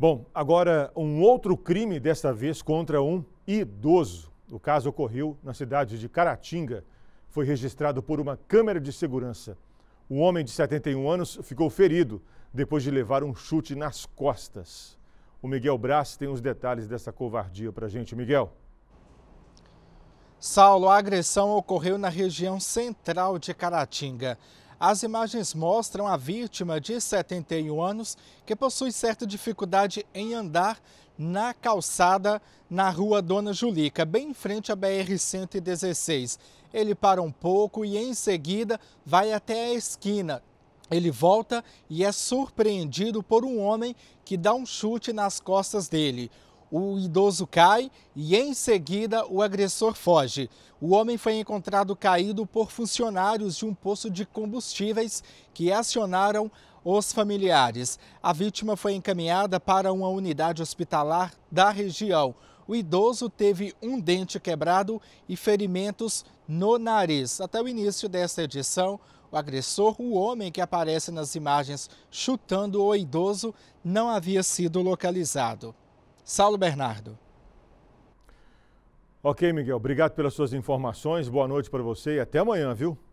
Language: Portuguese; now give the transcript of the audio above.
Bom, agora um outro crime, desta vez contra um idoso. O caso ocorreu na cidade de Caratinga. Foi registrado por uma câmera de segurança. O homem de 71 anos ficou ferido depois de levar um chute nas costas. O Miguel Brás tem os detalhes dessa covardia para gente. Miguel. Saulo, a agressão ocorreu na região central de Caratinga. As imagens mostram a vítima de 71 anos que possui certa dificuldade em andar na calçada na rua Dona Julica, bem em frente à BR-116. Ele para um pouco e em seguida vai até a esquina. Ele volta e é surpreendido por um homem que dá um chute nas costas dele o idoso cai e, em seguida, o agressor foge. O homem foi encontrado caído por funcionários de um posto de combustíveis que acionaram os familiares. A vítima foi encaminhada para uma unidade hospitalar da região. O idoso teve um dente quebrado e ferimentos no nariz. Até o início desta edição, o agressor, o homem que aparece nas imagens chutando o idoso, não havia sido localizado. Saulo Bernardo. Ok, Miguel. Obrigado pelas suas informações. Boa noite para você e até amanhã, viu?